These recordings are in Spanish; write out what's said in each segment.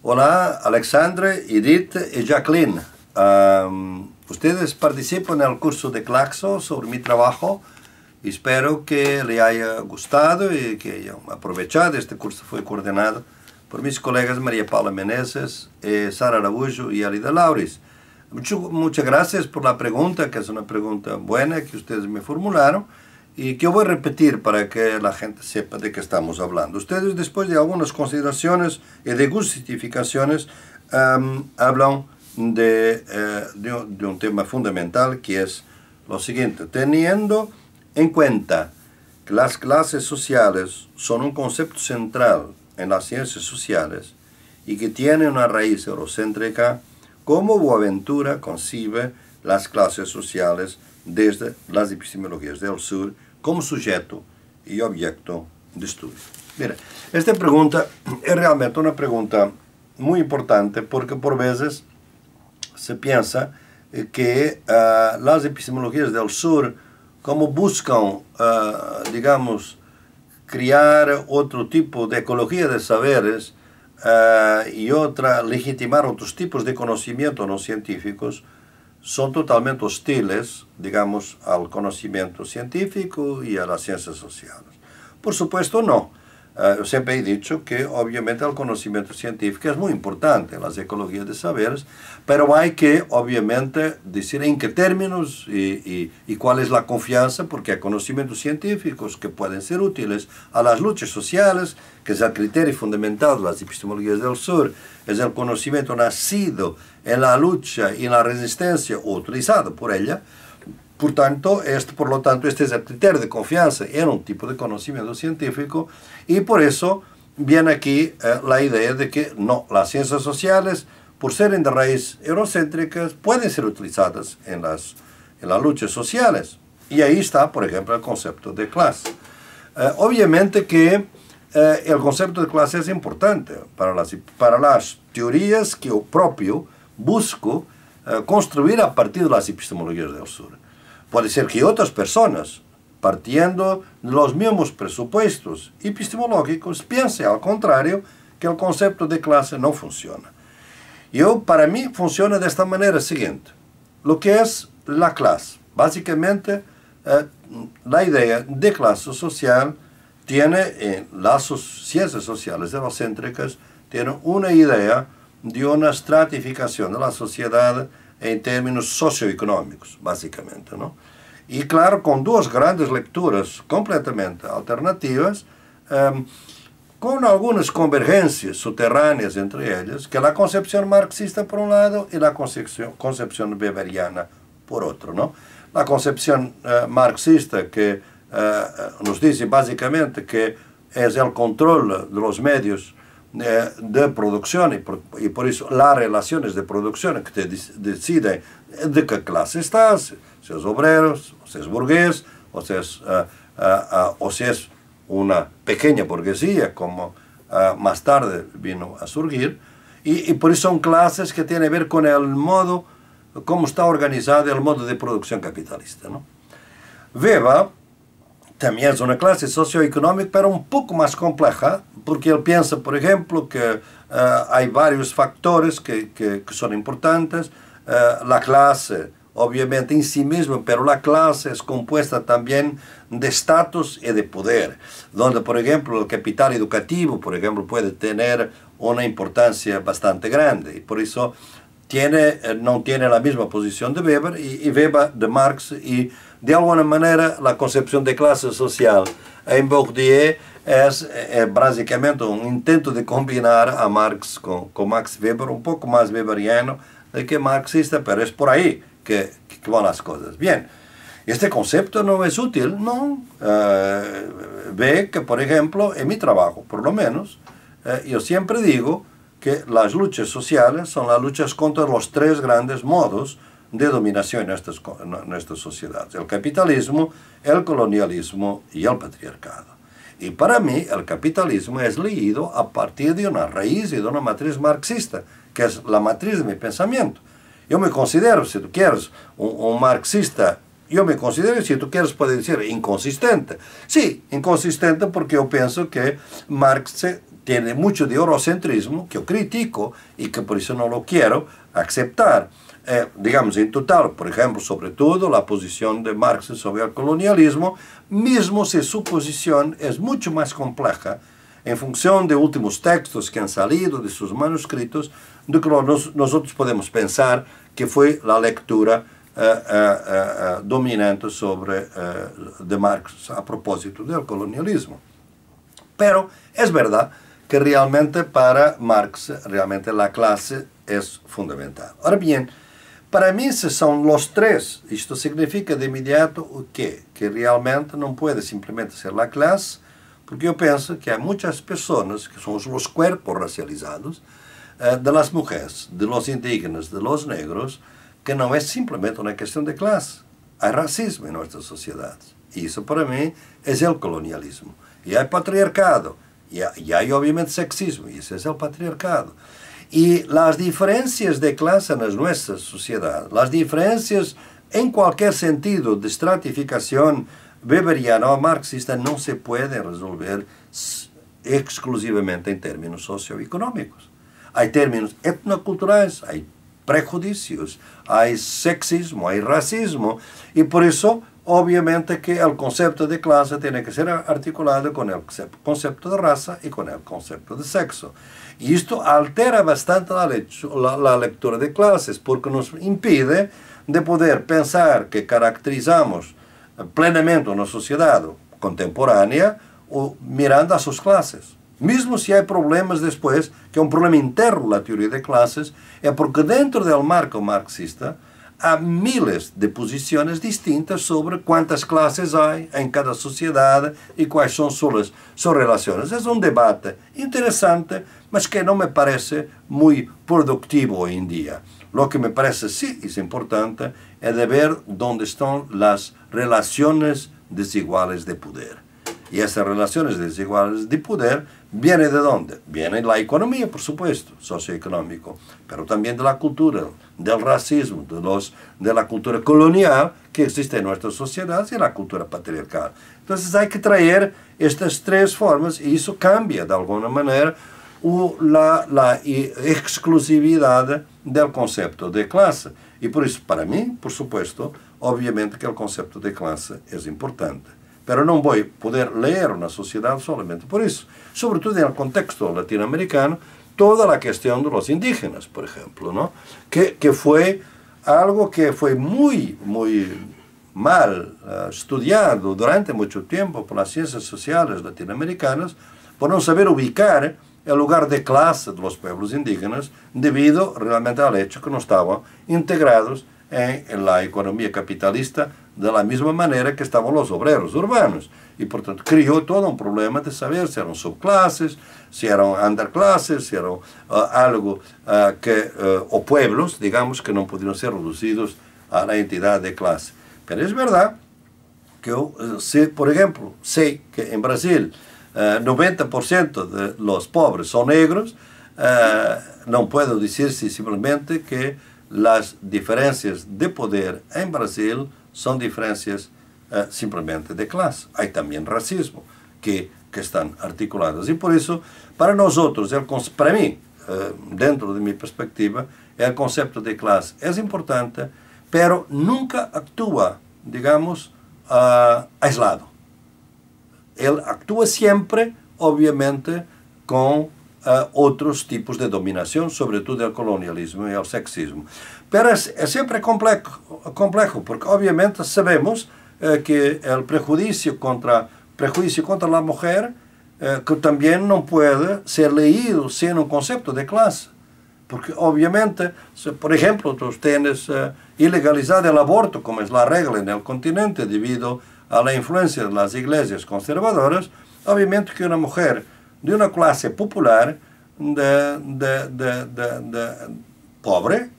Hola, Alexandre, Edith y Jacqueline. ustedes participan en el curso de Claxo sobre mi trabajo. Espero que le haya gustado y que hayan aprovechado. Este curso fue coordinado por mis colegas María Paula Meneses, eh, Sara Araújo y Alida Lauris. muchas gracias por la pregunta, que es una pregunta buena que ustedes me formularon y que voy a repetir para que la gente sepa de qué estamos hablando. Ustedes después de algunas consideraciones y de justificaciones em, hablan de, eh, de, de, un tema fundamental que es lo siguiente, teniendo en cuenta que las clases sociales son un concepto central en las ciencias sociales y que tiene una raíz eurocéntrica, ¿cómo Boaventura concibe las clases sociales desde las epistemologías del sur? como sujeto y objeto de estudio. Mira, esta pregunta es realmente una pregunta muy importante porque por veces se piensa eh, que ah, las epistemologías del sur como buscan, ah, digamos, crear otro tipo de ecología de saberes ah, y otra, legitimar otros tipos de conocimientos no científicos, son totalmente hostiles, digamos, al conocimiento científico y a las ciencias sociales. Por supuesto no, yo ah, siempre he dicho que obviamente el conocimiento científico es muy importante, las ecologías de saberes, pero hay que obviamente decir en qué términos y, y, cuál es la confianza, porque hay conocimientos científicos que pueden ser útiles a las luchas sociales, que es el criterio fundamental de las epistemologías del sur, es el conocimiento nacido en la lucha y la resistencia, o utilizado por ella, por tanto, por lo tanto, este es el criterio de confianza, era un tipo de conocimiento científico y por eso viene aquí eh, la idea de que no, las ciencias sociales, por ser de raíz eurocéntricas, pueden ser utilizadas en las, las luchas sociales. Y ahí está, por ejemplo, el concepto de clase. Eh, obviamente que eh, el concepto de clase es importante para las, para las teorías que yo propio busco construir a partir de las epistemologías del sur. Puede ser que otras personas, partiendo de los mismos presupuestos epistemológicos, piensen al contrario que el concepto de clase no funciona. Yo, para mí, funciona de esta manera siguiente. Lo que es la clase, básicamente, eh, la idea de clase social tiene en eh, las ciencias sociales eurocéntricas, tienen una idea de una estratificación de la sociedad em termos socioeconômicos, basicamente. Não? E, claro, com duas grandes leituras completamente alternativas, um, ehm, com algumas convergências subterrâneas entre elas, que é a concepção marxista por um lado e a concepção, concepção por outro. Não? A concepção uh, marxista que uh, nos diz basicamente que é o controle dos meios Eh, de producción y por, eso las relaciones de producción que te deciden de qué clase estás, si eres obrero, si es burgués, o si es, eh, eh, o una pequeña burguesía, como más tarde vino a surgir, y, por eso son clases que tienen que ver con el modo, cómo está organizado el modo de producción capitalista. ¿no? también es una clase socioeconómica, pero un poco más compleja, porque él piensa, por ejemplo, que eh, hay varios factores que, que, son importantes. Eh, la clase, obviamente, en sí misma, pero la clase es compuesta también de estatus y de poder, donde, por ejemplo, el capital educativo, por ejemplo, puede tener una importancia bastante grande. Y por eso tiene, eh, no tiene la misma posición de Weber y, y Weber de Marx y de alguna manera la concepción de clase social en em Bourdieu es, básicamente un um intento de combinar a Marx con, Max Weber, un um poco más weberiano de que marxista, pero es por ahí que, van las cosas. Bien, este concepto no es útil, no. Eh, ve que, por ejemplo, en mi trabajo, por lo menos, yo eh, e siempre digo que las luchas sociales son las luchas contra los tres grandes modos de dominación en estas, en estas sociedades, el capitalismo, el colonialismo y el patriarcado. Y para mí el capitalismo es leído a partir de una raíz y de una matriz marxista, que es la matriz de mi pensamiento. Yo me considero, si tú quieres, un, marxista, yo me considero, si tú quieres, puede decir, inconsistente. Sí, inconsistente porque yo pienso que Marx tiene mucho de eurocentrismo, que yo critico y que por eso no lo quiero aceptar. Eh, digamos en total, por ejemplo, sobre todo la posición de Marx sobre el colonialismo, mismo si su posición es mucho más compleja en función de últimos textos que han salido de sus manuscritos, de que nosotros podemos pensar que fue la lectura eh, eh, dominante sobre, de Marx a propósito del colonialismo. Pero es verdad que realmente para Marx, realmente la clase es fundamental. Ahora bien, Para mim, se são os três, isto significa de imediato o quê? Que realmente não pode simplesmente ser a classe, porque eu penso que há muitas pessoas, que são os corpos racializados, eh, das mulheres, de los indígenas, de los negros, que não é simplesmente uma questão de classe. Há racismo em nossas sociedades. E isso, para mim, é o colonialismo. E há patriarcado. E há, e há obviamente, sexismo. isso é o patriarcado. Y las diferencias de clase en nuestra sociedad, las diferencias en cualquier sentido de estratificación weberiana o marxista no se pueden resolver exclusivamente en términos socioeconómicos. Hay términos etnoculturales, hay prejuicios, hay sexismo, hay racismo, y por eso obviamente que o conceito de classe tem que ser articulado com o conceito de raça e com o conceito de sexo. e isto altera bastante a leitura la, leitura de classes porque nos impide de poder pensar que caracterizamos plenamente uma sociedade contemporânea ou mirando a suas classes Mesmo se há problemas depois, que é um problema interno da teoria de classes, é porque dentro do marco marxista há miles de posições distintas sobre quantas classes há em cada sociedade e quais são suas, suas relações. É um debate interessante, mas que não me parece muito produtivo hoje em dia. O que me parece sim é importante é de ver onde estão as relações desiguais de poder. y esas relaciones desiguales de poder viene de dónde? Viene la economía, por supuesto, socioeconómico, pero también de la cultura, del racismo, de, los, de la cultura colonial que existe en nuestras sociedades y la cultura patriarcal. Entonces hay que traer estas tres formas y eso cambia de alguna manera la, la exclusividad del concepto de clase. Y por eso, para mí, por supuesto, obviamente que el concepto de clase es importante pero no voy a poder leer una sociedad solamente por eso. Sobre todo en el contexto latinoamericano, toda la cuestión de los indígenas, por ejemplo, ¿no? que, fue algo que fue muy, muy mal eh, estudiado durante mucho tiempo por las ciencias sociales latinoamericanas, por no saber ubicar el lugar de clase de los pueblos indígenas debido realmente al hecho que no estaban integrados en, en la economía capitalista de la misma manera que estaban los obreros urbanos. Y por tanto crió todo un problema de saber si eran subclases, si eran underclases, si eran ah, algo ah, que, ah, o pueblos, digamos, que no pudieron ser reducidos a la entidad de clase. Pero es verdad que oh, sé, por ejemplo, sé que en Brasil 90% de los pobres son negros, no puedo decir simplemente que las diferencias de poder en Brasil são diferenças eh, simplesmente de classe. Há também racismo que, que estão articulados e por isso para nós outros, para mim, eh, dentro de minha perspectiva, o conceito de classe. É importante, pero nunca atua, digamos, uh, aislado. Ele atua sempre, obviamente, com a otros tipos de dominación, sobre todo el colonialismo y e el sexismo. Pero es siempre complejo, complejo porque obviamente sabemos eh, que el prejuicio contra prejuicio contra la mujer eh, que también no puede ser leído sin un concepto de clase. Porque obviamente, por ejemplo, tú tienes eh, ilegalizado el aborto, como es la regla en el continente debido a la influencia de las iglesias conservadoras, obviamente que una mujer de una clase popular de, de, pobre,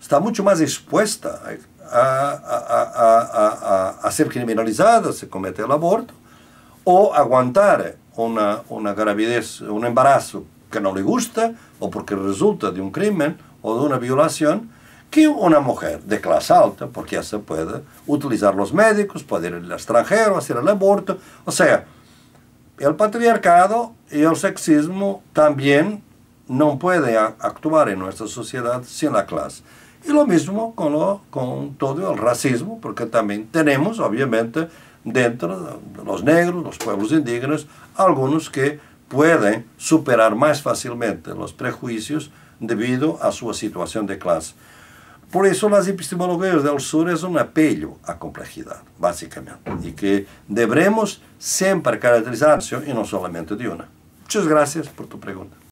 está mucho más expuesta a, a, a, a, ser criminalizada, se comete el aborto, o aguantar una, una gravidez, un embarazo que no le gusta, o porque resulta de un crimen o de una violación, que una mujer de clase alta, porque ya se puede utilizar los médicos, poder ir al extranjero, hacer el aborto. O sea, el patriarcado y el sexismo también no pueden actuar en nuestra sociedad sin la clase. Y lo mismo con, con todo el racismo, porque también tenemos, obviamente, dentro de los negros, los pueblos indígenas, algunos que pueden superar más fácilmente los prejuicios debido a su situación de clase. Por isso as epistemologias do sur são um apelo à complexidade básicamente, e que devemos sempre caracterizar se e não somente de uma. Muchas gracias por tu pergunta